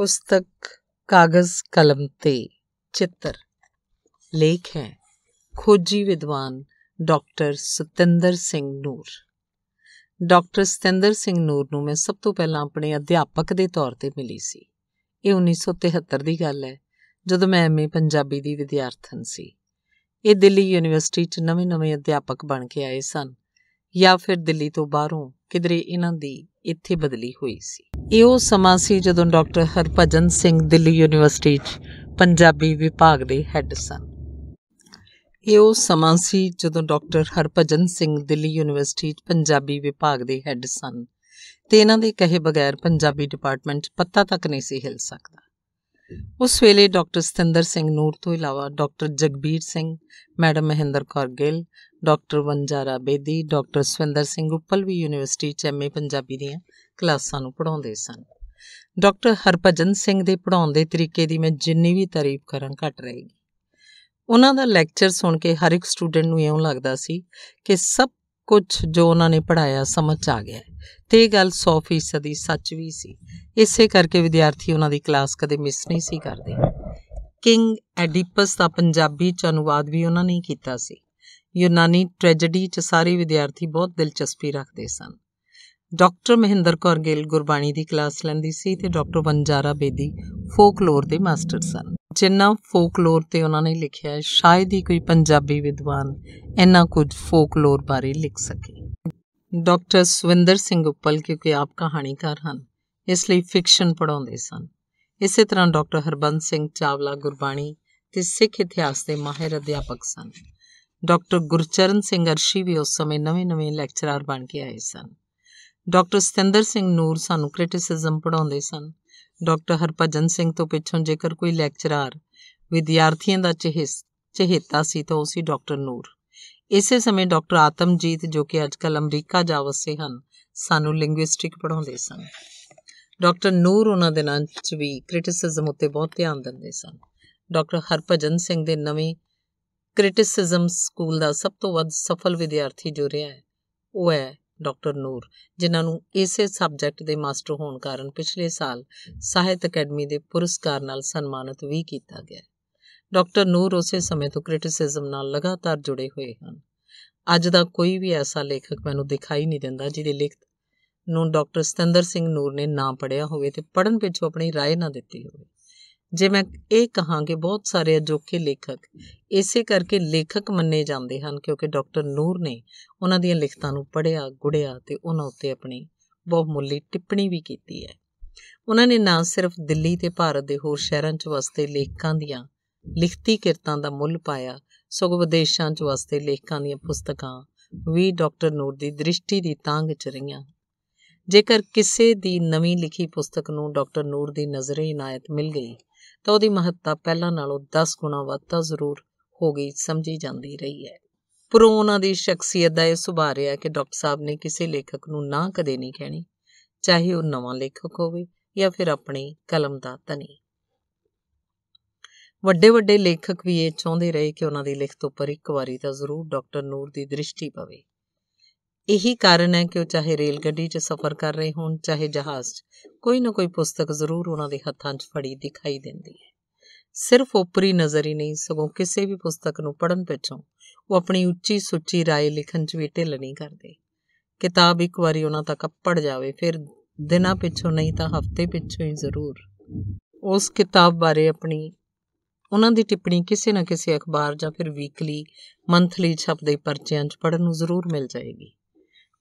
ਪੁਸਤਕ ਕਾਗਜ਼ ਕਲਮ ਤੇ ਚਿੱਤਰ ਲੇਖ ਹੈ ਖੋਜੀ ਵਿਦਵਾਨ ਡਾਕਟਰ ਸਤਿੰਦਰ ਸਿੰਘ ਨੂਰ ਡਾਕਟਰ ਸਤਿੰਦਰ ਸਿੰਘ ਨੂਰ ਨੂੰ ਮੈਂ ਸਭ ਤੋਂ ਪਹਿਲਾਂ ਆਪਣੇ ਅਧਿਆਪਕ ਦੇ ਤੌਰ ਤੇ ਮਿਲੀ ਸੀ ਇਹ 1973 ਦੀ ਗੱਲ ਹੈ ਜਦੋਂ ਮੈਂ ਐਮਏ ਪੰਜਾਬੀ ਦੀ ਵਿਦਿਆਰਥਣ ਸੀ ਇਹ ਦਿੱਲੀ ਯੂਨੀਵਰਸਿਟੀ 'ਚ ਨਵੇਂ-ਨਵੇਂ ਅਧਿਆਪਕ ਬਣ ਕੇ ਆਏ ਸਨ ਜਾਂ ਫਿਰ ਦਿੱਲੀ ਤੋਂ ਬਾਹਰੋਂ ਕਿਧਰੇ ਇਹਨਾਂ ਦੀ ਇੱਥੇ ਬਦਲੀ ਹੋਈ ਸੀ ਇਹ ਉਹ ਸਮਾਂ ਸੀ ਜਦੋਂ ਡਾਕਟਰ ਹਰਭਜਨ ਸਿੰਘ ਦਿੱਲੀ ਯੂਨੀਵਰਸਿਟੀ 'ਚ ਪੰਜਾਬੀ ਵਿਭਾਗ ਦੇ ਹੈੱਡ ਸਨ ਇਹ ਉਹ ਸਮਾਂ ਸੀ ਜਦੋਂ ਡਾਕਟਰ ਹਰਭਜਨ ਸਿੰਘ ਦਿੱਲੀ ਯੂਨੀਵਰਸਿਟੀ 'ਚ ਪੰਜਾਬੀ ਵਿਭਾਗ ਦੇ ਹੈੱਡ ਸਨ ਤੇ ਇਹਨਾਂ ਦੇ ਕਹੇ ਬਗੈਰ ਪੰਜਾਬੀ ਡਿਪਾਰਟਮੈਂਟ ਪੱਤਾ ਤੱਕ ਨਹੀਂ ਸੀ ਹਿਲ ਸਕਦਾ ਉਸ ਵੇਲੇ ਡਾਕਟਰ ਸਤਿੰਦਰ ਸਿੰਘ ਨੂਰ ਤੋਂ ਇਲਾਵਾ doctor Jagbir Singh madam Mahinder Kaur Gill doctor Vanjara Bedi doctor Swinder Singh Uppal ਵੀ ਯੂਨੀਵਰਸਿਟੀ ਚ ਐਮਏ ਪੰਜਾਬੀ ਦੀਆਂ ਕਲਾਸਾਂ ਨੂੰ ਪੜਾਉਂਦੇ ਸਨ ਡਾਕਟਰ ਹਰਪਜਨ ਸਿੰਘ ਦੇ ਪੜਾਉਣ ਦੇ ਤਰੀਕੇ ਦੀ ਮੈਂ ਜਿੰਨੀ ਵੀ ਤਾਰੀਫ ਕਰਾਂ ਘਟ ਰਹੇਗੀ ਉਹਨਾਂ ਦਾ ਲੈਕਚਰ ਸੁਣ ਕੇ ਹਰ ਇੱਕ ਸਟੂਡੈਂਟ ਨੂੰ ਇਉਂ ਲੱਗਦਾ ਸੀ ਕਿ ਸਭ ਕੁਝ ਜੋ ਉਹਨਾਂ ਨੇ ਪੜਾਇਆ ਸਮਝ ਆ ਗਿਆ ਤੇ ਇਹ ਗੱਲ 100% ਦੀ ਸੱਚ ਵੀ ਸੀ ਇਸੇ ਕਰਕੇ ਵਿਦਿਆਰਥੀ ਉਹਨਾਂ ਦੀ ਕਲਾਸ ਕਦੇ ਮਿਸ ਨਹੀਂ ਸੀ ਕਰਦੇ ਕਿੰਗ ਐਡੀਪਸ ਦਾ ਪੰਜਾਬੀ ਚ ਅਨੁਵਾਦ ਵੀ ਉਹਨਾਂ ਨੇ ਕੀਤਾ ਸੀ ਯੂਨਾਨੀ ਟ੍ਰੈਜੇਡੀ ਚ ਸਾਰੇ ਵਿਦਿਆਰਥੀ ਬਹੁਤ ਦਿਲਚਸਪੀ ਰੱਖਦੇ ਸਨ ਡਾਕਟਰ ਮਹਿੰਦਰ ਕੌਰ ਗਿੱਲ ਗੁਰਬਾਣੀ ਦੀ ਕਲਾਸ ਲੈਂਦੀ ਸੀ ਤੇ ਡਾਕਟਰ ਬੰਜਾਰਾ ਬੇਦੀ ਫੋਕਲੋਰ ਦੇ ਮਾਸਟਰ ਸਨ ਜਿੰਨਾ ਫੋਕਲੋਰ ਤੇ ਉਹਨਾਂ ਨੇ ਲਿਖਿਆ ਹੈ ਸ਼ਾਇਦ ਹੀ ਕੋਈ ਪੰਜਾਬੀ ਵਿਦਵਾਨ ਇੰਨਾ ਕੁਝ ਫੋਕਲੋਰ ਬਾਰੇ ਲਿਖ ਸਕੇ ਡਾਕਟਰ ਸਵਿੰਦਰ ਸਿੰਘ ਉੱਪਲ ਕਿਉਂਕਿ ਆਪ ਕਹਾਣੀਕਾਰ ਹਨ ਇਸ ਲਈ ਫਿਕਸ਼ਨ ਪੜਾਉਂਦੇ ਸਨ ਇਸੇ ਤਰ੍ਹਾਂ ਡਾਕਟਰ ਹਰਬੰਦ ਸਿੰਘ ਚਾਵਲਾ ਗੁਰਬਾਣੀ ਤੇ ਸਿੱਖ ਇਤਿਹਾਸ ਦੇ ਮਾਹਿਰ ਅਧਿਆਪਕ ਸਨ ਡਾਕਟਰ ਗੁਰਚਰਨ ਸਿੰਘ ਅਰਸ਼ੀ ਵੀ ਉਸ ਸਮੇਂ ਨਵੇਂ-ਨਵੇਂ ਲੈਕਚਰਰ ਬਣ ਕੇ ਆਏ ਸਨ ਡਾਕਟਰ ਸਤਿੰਦਰ ਸਿੰਘ ਨੂਰ ਸਾਨੂੰ ਕ੍ਰਿਟਿਸਿਜ਼ਮ ਪੜਾਉਂਦੇ ਸਨ ਡਾਕਟਰ ਹਰਪਜਨ ਸਿੰਘ ਤੋਂ ਪਿੱਛੋਂ ਜੇਕਰ ਕੋਈ ਲੈਕਚਰਰ ਵਿਦਿਆਰਥੀਆਂ ਦਾ ਚਹੇਤਾ ਸੀ ਤਾਂ ਉਹ ਸੀ ਡਾਕਟਰ ਨੂਰ ਇਸੇ ਸਮੇਂ ਡਾਕਟਰ ਆਤਮਜੀਤ ਜੋ ਕਿ ਅੱਜਕੱਲ ਅਮਰੀਕਾ ਜਾ ਵਸੇ ਹਨ ਸਾਨੂੰ ਲਿੰਗੁਇਸਟਿਕ ਪੜ੍ਹਾਉਂਦੇ ਸਨ ਡਾਕਟਰ ਨੂਰ ਉਹਨਾਂ ਦੇ ਨਾਲ 'ਚ ਵੀ ਕ੍ਰਿਟਿਸਿਜ਼ਮ ਉੱਤੇ ਬਹੁਤ ਧਿਆਨ ਦਿੰਦੇ ਸਨ ਡਾਕਟਰ ਹਰਪਜਨ ਸਿੰਘ ਦੇ ਨਵੇਂ ਕ੍ਰਿਟਿਸਿਜ਼ਮ ਸਕੂਲ ਦਾ ਸਭ ਤੋਂ ਵੱਧ ਸਫਲ ਵਿਦਿਆਰਥੀ ਜੋ ਰਿਹਾ ਹੈ ਉਹ ਹੈ ਡਾਕਟਰ ਨੂਰ ਜਿਨ੍ਹਾਂ ਨੂੰ ਇਸੇ ਸਬਜੈਕਟ ਦੇ ਮਾਸਟਰ ਹੋਣ ਕਾਰਨ ਪਿਛਲੇ ਸਾਲ ਸਾਹਿਤ ਅਕੈਡਮੀ ਦੇ ਪੁਰਸਕਾਰ ਨਾਲ ਸਨਮਾਨਿਤ ਵੀ ਕੀਤਾ ਗਿਆ ਡਾਕਟਰ ਨੂਰ ਉਸੇ ਸਮੇਂ ਤੋਂ ਕ੍ਰਿਟਿਸਿਜ਼ਮ ਨਾਲ ਲਗਾਤਾਰ ਜੁੜੇ ਹੋਏ ਹਨ ਅੱਜ ਦਾ ਕੋਈ ਵੀ ਐਸਾ ਲੇਖਕ ਮੈਨੂੰ ਦਿਖਾਈ ਨਹੀਂ ਦਿੰਦਾ ਜਿਹਦੇ ਲਿਖਤ ਨੂੰ ਡਾਕਟਰ ਸਤਿੰਦਰ ਸਿੰਘ ਨੂਰ ਨੇ ਨਾ ਪੜਿਆ ਹੋਵੇ ਤੇ ਪੜਨ ਪਿੱਛੋਂ ਆਪਣੀ رائے ਨਾ ਦਿੱਤੀ ਹੋਵੇ ਜੇ ਮੈਂ ਇਹ ਕਹਾਂ ਕਿ ਬਹੁਤ ਸਾਰੇ ਅਜੋਕੇ ਲੇਖਕ ਇਸੇ ਕਰਕੇ ਲੇਖਕ ਮੰਨੇ ਜਾਂਦੇ ਹਨ ਕਿਉਂਕਿ ਡਾਕਟਰ ਨੂਰ ਨੇ ਉਹਨਾਂ ਦੀਆਂ ਲਿਖਤਾਂ ਨੂੰ ਪੜਿਆ ਗੁੜਿਆ ਤੇ ਉਹਨਾਂ ਉੱਤੇ ਆਪਣੀ ਬਹੁਮੁੱਲੀ ਟਿੱਪਣੀ ਵੀ ਕੀਤੀ ਹੈ ਉਹਨਾਂ ਨੇ ਨਾ ਸਿਰਫ ਦਿੱਲੀ ਤੇ ਭਾਰਤ ਦੇ ਹੋਰ ਸ਼ਹਿਰਾਂ 'ਚ ਵਸਦੇ ਲੇਖਕਾਂ ਦੀਆਂ ਲਿਖਤੀ ਕਿਰਤਾਂ ਦਾ ਮੁੱਲ ਪਾਇਆ ਸਗੋਂ ਵਿਦੇਸ਼ਾਂ 'ਚ ਵਸਦੇ ਲੇਖਕਾਂ ਦੀਆਂ ਪੁਸਤਕਾਂ ਵੀ ਡਾਕਟਰ ਨੂਰ ਦੀ ਦ੍ਰਿਸ਼ਟੀ ਦੀ ਤਾਂਘ 'ਚ ਰਹੀਆਂ ਜੇਕਰ ਕਿਸੇ ਦੀ ਨਵੀਂ ਲਿਖੀ ਪੁਸਤਕ ਨੂੰ ਡਾਕਟਰ ਨੂਰ ਦੀ ਨਜ਼ਰੇ ਇਨਾਇਤ ਮਿਲ ਗਈ ਤਾਂ ਉਹਦੀ ਮਹੱਤਤਾ ਪਹਿਲਾਂ ਨਾਲੋਂ 10 ਗੁਣਾ ਵੱਧ ਤਾਂ ਜ਼ਰੂਰ ਹੋ ਗਈ ਸਮਝੀ ਜਾਂਦੀ ਰਹੀ ਹੈ ਪਰ ਉਹਨਾਂ ਦੀ ਸ਼ਖਸੀਅਤ ਦਾ ਇਹ ਸੁਭਾਅ ਰਿਹਾ ਕਿ ਡਾਕਟਰ ਸਾਹਿਬ ਨੇ ਕਿਸੇ ਲੇਖਕ ਨੂੰ ਨਾ ਕਦੇ ਨਹੀਂ ਕਹਿਣੀ ਚਾਹੇ ਉਹ ਨਵਾਂ ਲੇਖਕ ਹੋਵੇ ਜਾਂ ਫਿਰ ਆਪਣੀ ਕਲਮ ਦਾ ਧਨੀ ਵੱਡੇ ਵੱਡੇ ਲੇਖਕ ਵੀ ਇਹ ਚਾਹੁੰਦੇ ਰਹੇ ਕਿ ਉਹਨਾਂ ਦੀ ਲਿਖਤ ਉੱਪਰ ਇੱਕ ਵਾਰੀ ਤਾਂ ਜ਼ਰੂਰ ਡਾਕਟਰ ਨੂਰ ਦੀ ਦ੍ਰਿਸ਼ਟੀ ਪਵੇ ਇਹੀ ਕਾਰਨ ਹੈ ਕਿ ਉਹ ਚਾਹੇ ਰੇਲ ਗੱਡੀ 'ਚ ਸਫ਼ਰ ਕਰ ਰਹੇ ਹੋਣ ਚਾਹੇ ਜਹਾਜ਼ 'ਚ ਕੋਈ ਨਾ ਕੋਈ ਪੁਸਤਕ ਜ਼ਰੂਰ ਉਹਨਾਂ ਦੇ ਹੱਥਾਂ 'ਚ ਫੜੀ ਦਿਖਾਈ ਦਿੰਦੀ ਹੈ ਸਿਰਫ ਉਪਰੀ ਨਜ਼ਰ ਹੀ ਨਹੀਂ ਸਗੋਂ ਕਿਸੇ ਵੀ ਪੁਸਤਕ ਨੂੰ ਪੜਨ ਪਿੱਛੋਂ ਉਹ ਆਪਣੀ ਉੱਚੀ ਸੁੱਚੀ رائے ਲਿਖਣ 'ਚ ਵੀ ਢਿੱਲ ਨਹੀਂ ਕਰਦੇ ਕਿਤਾਬ ਇੱਕ ਵਾਰੀ ਉਹਨਾਂ ਤੱਕ ਪੜ ਜਾਵੇ ਫਿਰ ਦਿਨਾਂ ਪਿੱਛੋਂ ਨਹੀਂ ਤਾਂ ਹਫ਼ਤੇ ਪਿੱਛੋਂ ਹੀ ਜ਼ਰੂਰ ਉਸ ਕਿਤਾਬ ਬਾਰੇ ਆਪਣੀ ਉਹਨਾਂ ਦੀ ਟਿੱਪਣੀ ਕਿਸੇ ਨਾ ਕਿਸੇ ਅਖਬਾਰ ਜਾਂ ਫਿਰ ਵੀਕਲੀ ਮੰਥਲੀ ਛਪਦੇ ਪਰਚਿਆਂ 'ਚ ਪੜਨ ਨੂੰ ਜ਼ਰੂਰ ਮਿਲ ਜਾਏਗੀ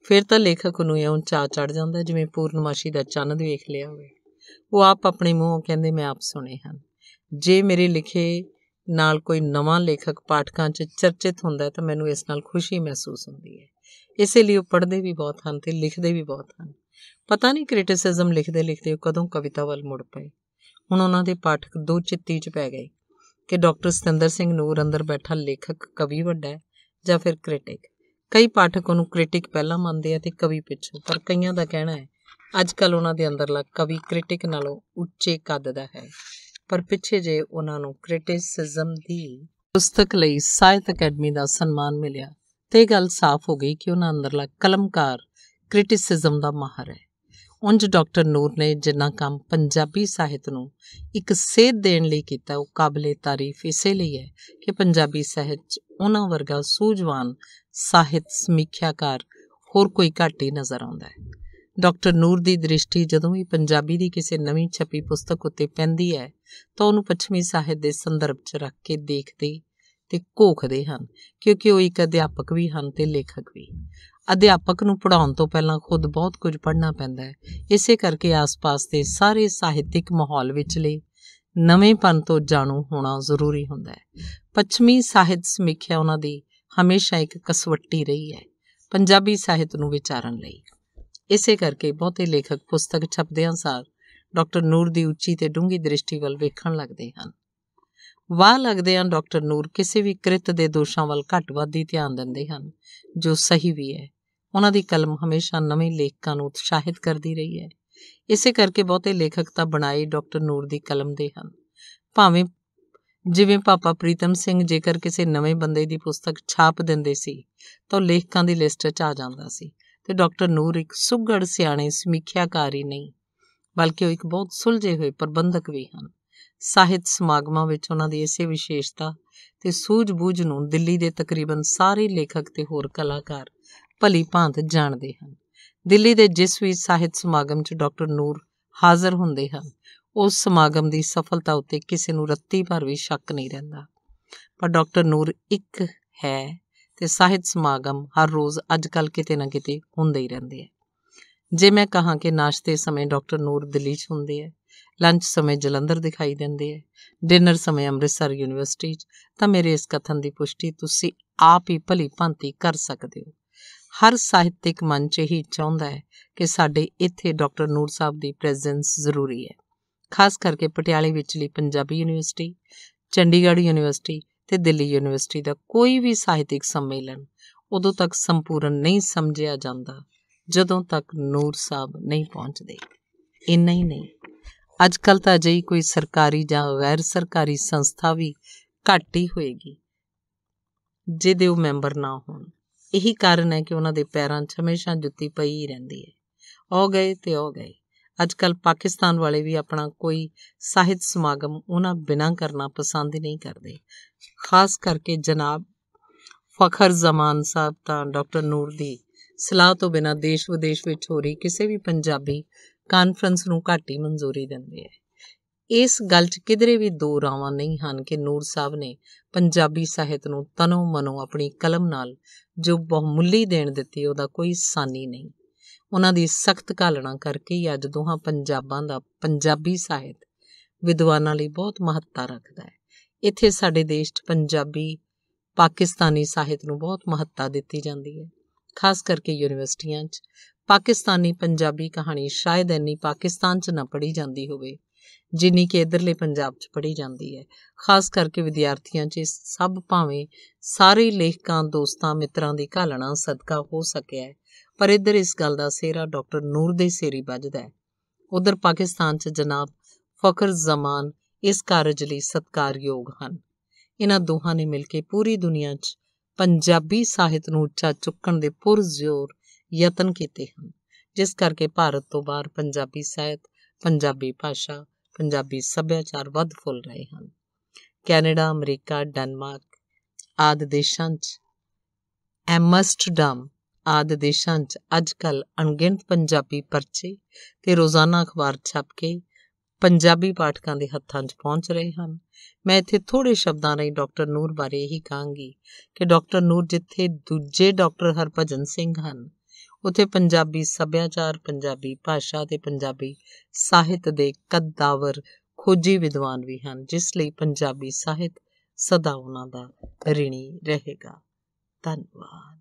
ਫਿਰ ਤਾਂ ਲੇਖਕ ਨੂੰ ਇਉਂ ਚਾ ਚੜ ਜਾਂਦਾ ਜਿਵੇਂ ਪੂਰਨਮਾਸ਼ੀ ਦਾ ਚੰਨ ਵੇਖ ਲਿਆ ਹੋਵੇ ਉਹ ਆਪ ਆਪਣੇ ਮੂੰਹੋਂ ਕਹਿੰਦੇ ਮੈਂ ਆਪ ਸੁਣੇ ਹਨ ਜੇ ਮੇਰੇ ਲਿਖੇ ਨਾਲ ਕੋਈ ਨਵਾਂ ਲੇਖਕ ਪਾਠਕਾਂ 'ਚ ਚਰਚਿਤ ਹੁੰਦਾ ਤਾਂ ਮੈਨੂੰ ਇਸ ਨਾਲ ਖੁਸ਼ੀ ਮਹਿਸੂਸ ਹੁੰਦੀ ਹੈ ਇਸੇ ਲਈ ਉਹ ਪੜ੍ਹਦੇ ਵੀ ਬਹੁਤ ਹਨ ਤੇ ਲਿਖਦੇ ਵੀ ਬਹੁਤ ਹਨ ਪਤਾ ਨਹੀਂ ਕ੍ਰਿਟਿਸਿਜ਼ਮ ਲਿਖਦੇ ਲਿਖਦੇ ਉਹ ਕਦੋਂ ਕਵਿਤਾ ਵੱਲ ਮੁੜ ਪਏ ਹੁਣ ਉਹਨਾਂ ਦੇ ਪਾਠਕ ਦੋ ਚਿੱਤੀ 'ਚ ਪੈ ਗਏ ਕਿ ਡਾਕਟਰ ਸਤਿੰਦਰ ਸਿੰਘ ਨੂਰ ਅੰਦਰ ਬੈਠਾ ਲੇਖਕ ਕਵੀ ਵੱਡਾ ਹੈ ਜਾਂ ਫਿਰ ਕ੍ਰਿਟਿਕ ਕਈ ਪਾਠਕ ਉਹਨੂੰ ਕ੍ਰਿਟਿਕ ਪਹਿਲਾਂ ਮੰਨਦੇ ਆ ਤੇ ਕਵੀ ਪਿੱਛੋਂ ਪਰ ਕਈਆਂ ਦਾ ਕਹਿਣਾ ਹੈ ਅੱਜ ਕੱਲ ਉਹਨਾਂ ਦੇ ਅੰਦਰਲਾ ਕਵੀ ਕ੍ਰਿਟਿਕ ਨਾਲੋਂ ਉੱਚੇ ਕੱਦ ਦਾ ਹੈ ਪਰ ਪਿੱਛੇ ਜੇ ਉਹਨਾਂ ਨੂੰ ਕ੍ਰਿਟਿਸਿਜ਼ਮ ਦੀ ਪੁਸਤਕ ਲਈ ਸਾਹਿਤ ਅਕੈਡਮੀ ਦਾ ਸਨਮਾਨ ਮਿਲਿਆ ਤੇ ਗੱਲ ਸਾਫ਼ ਹੋ ਗਈ ਕਿ ਉਹਨਾਂ ਅੰਦਰਲਾ ਕਲਮਕਾਰ ਕ੍ਰਿਟਿਸਿਜ਼ਮ ਦਾ ਮਾਹਰ ਹੈ ਉੰਜ ਡਾਕਟਰ ਨੂਰ ਨੇ ਜਿੰਨਾ ਕੰਮ ਪੰਜਾਬੀ ਸਾਹਿਤ ਨੂੰ ਇੱਕ ਸੇਧ ਦੇਣ ਲਈ ਕੀਤਾ ਉਹ ਕਾਬਲੇ ਤਾਰੀਫ ਇਸੇ ਲਈ ਹੈ ਕਿ ਪੰਜਾਬੀ ਸਾਹਿਤ 'ਚ ਉਹਨਾਂ ਵਰਗਾ ਸੂਝਵਾਨ ਸਾਹਿਤ ਸਮੀਖਿਆਕਾਰ ਹੋਰ ਕੋਈ ਘੱਟ ਹੀ ਨਜ਼ਰ ਆਉਂਦਾ ਹੈ ਡਾਕਟਰ ਨੂਰ ਦੀ ਦ੍ਰਿਸ਼ਟੀ ਜਦੋਂ ਵੀ ਪੰਜਾਬੀ ਦੀ ਕਿਸੇ ਨਵੀਂ ਛਪੀ ਪੁਸਤਕ ਉੱਤੇ ਪੈਂਦੀ ਹੈ ਤਾਂ ਉਹਨੂੰ ਪੱਛਮੀ ਸਾਹਿਤ ਦੇ ਸੰਦਰਭ 'ਚ ਰੱਖ ਕੇ ਦੇਖਦੇ ਤੇ ਘੋਖਦੇ ਹਨ ਕਿਉਂਕਿ ਉਹ ਇੱਕ ਅਧਿਆਪਕ ਵੀ ਹਨ ਤੇ ਲੇਖਕ ਵੀ ਅਧਿਆਪਕ ਨੂੰ ਪੜਾਉਣ ਤੋਂ ਪਹਿਲਾਂ ਖੁਦ ਬਹੁਤ ਕੁਝ ਪੜ੍ਹਨਾ ਪੈਂਦਾ ਹੈ ਇਸੇ ਕਰਕੇ ਆਸ-ਪਾਸ ਦੇ ਸਾਰੇ ਸਾਹਿਤਿਕ ਮਾਹੌਲ ਨਵੇਂ ਨਵੇਂਪਨ ਤੋਂ ਜਾਣੂ ਹੋਣਾ ਜ਼ਰੂਰੀ ਹੁੰਦਾ ਹੈ ਪੱਛਮੀ ਸਾਹਿਤ ਸਮੀਖਿਆ ਉਹਨਾਂ ਦੀ ਹਮੇਸ਼ਾ ਇੱਕ ਕਸਵੱਟੀ ਰਹੀ ਹੈ ਪੰਜਾਬੀ ਸਾਹਿਤ ਨੂੰ ਵਿਚਾਰਨ ਲਈ ਇਸੇ ਕਰਕੇ ਬਹੁਤੇ ਲੇਖਕ ਪੁਸਤਕ ਛਪਦੇ ਅਨਸਾਰ ਡਾਕਟਰ ਨੂਰ ਦੀ ਉੱਚੀ ਤੇ ਡੂੰਗੀ ਦ੍ਰਿਸ਼ਟੀ ਵੱਲ ਵੇਖਣ ਲੱਗਦੇ ਹਨ ਵਾਹ ਲੱਗਦੇ ਹਨ ਡਾਕਟਰ ਨੂਰ ਕਿਸੇ ਵੀ ਕ੍ਰਿਤ ਦੇ ਦੋਸ਼ਾਂ ਵੱਲ ਘੱਟ ਵੱਧ ਹੀ ਧਿਆਨ ਦਿੰਦੇ ਹਨ ਜੋ ਸਹੀ ਵੀ ਹੈ ਉਹਨਾਂ ਦੀ ਕਲਮ ਹਮੇਸ਼ਾ ਨਵੇਂ ਲੇਖਕਾਂ ਨੂੰ ਉਤਸ਼ਾਹਿਤ ਕਰਦੀ ਰਹੀ ਹੈ ਇਸੇ ਕਰਕੇ ਬਹੁਤੇ ਲੇਖਕ ਤਾਂ ਬਣਾਈ ਡਾਕਟਰ ਨੂਰ ਦੀ ਕਲਮ ਦੇ ਹਨ ਭਾਵੇਂ ਜਿਵੇਂ ਪਾਪਾ ਪ੍ਰੀਤਮ ਸਿੰਘ ਜੇਕਰ ਕਿਸੇ ਨਵੇਂ ਬੰਦੇ ਦੀ ਪੁਸਤਕ ਛਾਪ ਦਿੰਦੇ ਸੀ ਤਾਂ ਲੇਖਕਾਂ ਦੀ ਲਿਸਟ 'ਚ ਆ ਜਾਂਦਾ ਸੀ ਤੇ ਡਾਕਟਰ ਨੂਰ ਇੱਕ ਸੁਗੜ ਸਿਆਣੇ ਸਮੀਖਿਆਕਾਰ ਹੀ ਨਹੀਂ ਬਲਕਿ ਉਹ ਇੱਕ ਬਹੁਤ ਸੁਲਝੇ ਹੋਏ ਪ੍ਰਬੰਧਕ ਵੀ ਹਨ ਸਾਹਿਤ ਸਮਾਗਮਾਂ ਵਿੱਚ ਉਹਨਾਂ ਦੀ ਇਸੇ ਵਿਸ਼ੇਸ਼ਤਾ ਤੇ ਸੂਝ-ਬੂਝ ਨੂੰ ਦਿੱਲੀ ਦੇ ਤਕਰੀਬਨ ਸਾਰੇ ਲੇਖਕ ਤੇ ਹੋਰ ਕਲਾਕਾਰ ਭਲੀ ਭਾਂਤ ਜਾਣਦੇ ਹਨ ਦਿੱਲੀ ਦੇ ਜਿਸ ਵੀ ਸਾਹਿਤ ਸਮਾਗਮ 'ਚ ਡਾਕਟਰ ਨੂਰ ਹਾਜ਼ਰ ਹੁੰਦੇ ਹਨ ਉਸ ਸਮਾਗਮ ਦੀ ਸਫਲਤਾ ਉੱਤੇ ਕਿਸੇ ਨੂੰ ਰੱਤੀ ਭਰ ਵੀ ਸ਼ੱਕ ਨਹੀਂ ਰਹਿੰਦਾ ਪਰ ਡਾਕਟਰ ਨੂਰ ਇੱਕ ਹੈ ਤੇ ਸਾਹਿਤ ਸਮਾਗਮ ਹਰ ਰੋਜ਼ ਅੱਜਕੱਲ ਕਿਤੇ ਨਾ ਕਿਤੇ ਹੁੰਦੇ ਹੀ ਰਹਿੰਦੇ ਆ ਜੇ ਮੈਂ ਕਹਾਂ ਕਿ ਨਾਸ਼ਤੇ ਸਮੇਂ ਡਾਕਟਰ ਨੂਰ ਦਿੱਲੀ 'ਚ ਹੁੰਦੇ ਆ ਲੰਚ ਸਮੇਂ ਜਲੰਧਰ ਦਿਖਾਈ ਦਿੰਦੇ ਆ ਡਿਨਰ ਸਮੇਂ ਅੰਮ੍ਰਿਤਸਰ ਯੂਨੀਵਰਸਿਟੀ 'ਚ ਤਾਂ ਮੇਰੇ ਇਸ ਕਥਨ ਦੀ ਪੁਸ਼ਟੀ ਤੁਸੀਂ ਆਪ ਹੀ ਭਲੀ ਭਾਂਤੀ ਕਰ ਸਕਦੇ ਹੋ ਹਰ ਸਾਹਿਤਿਕ ਮਨ 'ਚ ਹੀ ਚਾਹੁੰਦਾ ਹੈ ਕਿ ਸਾਡੇ ਇੱਥੇ ਡਾਕਟਰ ਨੂਰ ਸਾਹਿਬ ਦੀ ਪ੍ਰੈਜ਼ੈਂਸ ਜ਼ਰੂਰੀ ਹੈ ਖਾਸ ਕਰਕੇ ਪਟਿਆਲੇ ਵਿੱਚਲੀ ਪੰਜਾਬੀ ਯੂਨੀਵਰਸਿਟੀ ਚੰਡੀਗੜ੍ਹ ਯੂਨੀਵਰਸਿਟੀ ਤੇ ਦਿੱਲੀ ਯੂਨੀਵਰਸਿਟੀ ਦਾ ਕੋਈ ਵੀ ਸਾਹਿਤਿਕ ਸੰਮੇਲਨ ਉਦੋਂ ਤੱਕ ਸੰਪੂਰਨ ਨਹੀਂ ਸਮਝਿਆ ਜਾਂਦਾ ਜਦੋਂ ਤੱਕ ਨੂਰ ਸਾਹਿਬ ਨਹੀਂ ਪਹੁੰਚਦੇ ਇੰਨਾ ਹੀ ਨਹੀਂ ਅੱਜ ਕੱਲ ਤਾਂ ਅਜਿਹੀ ਕੋਈ ਸਰਕਾਰੀ ਜਾਂ ਗੈਰ ਸਰਕਾਰੀ ਸੰਸਥਾ ਵੀ ਘੱਟ ਹੀ ਹੋਏਗੀ ਜਿਹਦੇ ਉਹ ਮੈਂਬਰ ਨਾ ਹੋ ਇਹੀ ਕਾਰਨ ਹੈ ਕਿ ਉਹਨਾਂ ਦੇ ਪੈਰਾਂ 'ਚ ਹਮੇਸ਼ਾ ਜੁੱਤੀ ਪਈ ਹੀ ਰਹਿੰਦੀ ਹੈ ਉਹ ਗਏ ਤੇ ਉਹ ਗਏ ਅੱਜ ਕੱਲ ਪਾਕਿਸਤਾਨ ਵਾਲੇ ਵੀ ਆਪਣਾ ਕੋਈ ਸਾਹਿਤ ਸਮਾਗਮ ਉਹਨਾਂ ਬਿਨਾਂ ਕਰਨਾ ਪਸੰਦ ਨਹੀਂ ਕਰਦੇ ਖਾਸ ਕਰਕੇ ਜਨਾਬ ਫਖਰ ਜ਼ਮਾਨ ਸਾਹਿਬ ਤਾਂ ਡਾਕਟਰ ਨੂਰ ਦੀ ਸਲਾਹ ਤੋਂ ਬਿਨਾਂ ਦੇਸ਼ ਵਿਦੇਸ਼ ਵਿੱਚ ਹੋ ਰਹੀ ਕਿਸੇ ਵੀ ਪੰਜਾਬੀ ਕਾਨਫਰੰਸ ਨੂੰ ਘੱਟ ਹੀ ਮਨਜ਼ੂਰੀ ਦਿੰਦੇ ਆ ਇਸ ਗੱਲ 'ਚ ਕਿਧਰੇ ਵੀ ਦੋ ਰਾਵਾਂ ਨਹੀਂ ਹਨ ਕਿ ਨੂਰ ਸਾਹਿਬ ਨੇ ਪੰਜਾਬੀ ਸਾਹਿਤ ਨੂੰ ਤਨੋਂ ਮਨੋਂ ਆਪਣੀ ਕਲਮ ਨਾਲ ਜੋ ਬਹੁਮੁੱਲੀ ਦੇਣ ਦਿੱਤੀ ਉਹਦਾ ਕੋਈ ਸਾਨੀ ਨਹੀਂ ਉਹਨਾਂ ਦੀ ਸਖਤ ਘਾਲਣਾ ਕਰਕੇ ਹੀ ਅੱਜ ਦੋਹਾਂ ਪੰਜਾਬਾਂ ਦਾ ਪੰਜਾਬੀ ਸਾਹਿਤ ਵਿਦਵਾਨਾਂ ਲਈ ਬਹੁਤ ਮਹੱਤਤਾ ਰੱਖਦਾ ਹੈ ਇੱਥੇ ਸਾਡੇ ਦੇਸ਼ 'ਚ ਪੰਜਾਬੀ ਪਾਕਿਸਤਾਨੀ ਸਾਹਿਤ ਨੂੰ ਬਹੁਤ ਮਹੱਤਤਾ ਦਿੱਤੀ ਜਾਂਦੀ ਹੈ ਖਾਸ ਕਰਕੇ ਯੂਨੀਵਰਸਿਟੀਆਂ 'ਚ ਪਾਕਿਸਤਾਨੀ ਪੰਜਾਬੀ ਕਹਾਣੀ ਸ਼ਾਇਦ ਇੰਨੀ ਪਾਕਿਸਤਾਨ 'ਚ ਨਾ ਪੜ੍ਹੀ ਜਾਂਦੀ ਹੋਵੇ ਜਿੰਨੀ ਕਿ ਇਧਰਲੇ ਪੰਜਾਬ 'ਚ ਪੜ੍ਹੀ ਜਾਂਦੀ ਹੈ ਖਾਸ ਕਰਕੇ ਵਿਦਿਆਰਥੀਆਂ 'ਚ ਸਭ ਭਾਵੇਂ ਸਾਰੇ ਲੇਖਕਾਂ ਦੋਸਤਾਂ ਮਿੱਤਰਾਂ ਦੀ ਘਾਲਣਾ ਸਦਕਾ ਹੋ ਸਕਿਆ ਹੈ ਪਰ ਇਧਰ ਇਸ ਗੱਲ ਦਾ ਸਿਹਰਾ ਡਾਕਟਰ ਨੂਰ ਦੇ ਸੇਰੀ ਵੱਜਦਾ ਹੈ ਉਧਰ ਪਾਕਿਸਤਾਨ 'ਚ ਜਨਾਬ ਫਖਰ ਜ਼ਮਾਨ ਇਸ ਕਾਰਜ ਲਈ ਸਤਕਾਰਯੋਗ ਹਨ ਇਹਨਾਂ ਦੋਹਾਂ ਨੇ ਮਿਲ ਕੇ ਪੂਰੀ ਦੁਨੀਆ 'ਚ ਪੰਜਾਬੀ ਸਾਹਿਤ ਨੂੰ ਉੱਚਾ ਚੁੱਕਣ ਦੇ ਪੁਰਜ਼ੋਰ ਯਤਨ ਕੀਤੇ ਹਨ ਜਿਸ ਕਰਕੇ ਭਾਰਤ ਤੋਂ ਬਾਹਰ ਪੰਜਾਬੀ ਸਾਹਿਤ ਪੰਜਾਬੀ ਭਾਸ਼ਾ ਪੰਜਾਬੀ ਸੱਭਿਆਚਾਰ ਵੱਧ ਫੁੱਲ ਰਹੇ ਹਨ ਕੈਨੇਡਾ ਅਮਰੀਕਾ ਡੈਨਮਾਰਕ ਆਦ ਦੇਸ਼ਾਂ 'ਚ ਐਮਸਟਰਡਮ ਆਦ ਦੇਸ਼ਾਂ 'ਚ ਅੱਜਕੱਲ ਅਣਗਿਣਤ ਪੰਜਾਬੀ ਪਰਚੇ ਤੇ ਰੋਜ਼ਾਨਾ ਅਖਬਾਰ ਛਪ ਕੇ ਪੰਜਾਬੀ ਪਾਠਕਾਂ ਦੇ ਹੱਥਾਂ 'ਚ ਪਹੁੰਚ ਰਹੇ ਹਨ ਮੈਂ ਇੱਥੇ ਥੋੜੇ ਸ਼ਬਦਾਂ ਰਹੀ ਡਾਕਟਰ ਨੂਰ ਬਾਰੇ ਹੀ ਕਹਾਂਗੀ ਕਿ ਡਾਕਟਰ ਨੂਰ ਜਿੱਥੇ ਦੂਜੇ ਡਾਕਟਰ ਹਰਪਜਨ ਸਿੰਘ ਹਨ ਉੱਥੇ ਪੰਜਾਬੀ ਸੱਭਿਆਚਾਰ ਪੰਜਾਬੀ ਭਾਸ਼ਾ ਤੇ ਪੰਜਾਬੀ ਸਾਹਿਤ ਦੇ ਕਦਾਵਰ ਖੋਜੀ ਵਿਦਵਾਨ ਵੀ ਹਨ ਜਿਸ ਲਈ ਪੰਜਾਬੀ ਸਾਹਿਤ ਸਦਾ ਉਹਨਾਂ ਦਾ ਰਿਣੀ ਰਹੇਗਾ ਧੰਨਵਾਦ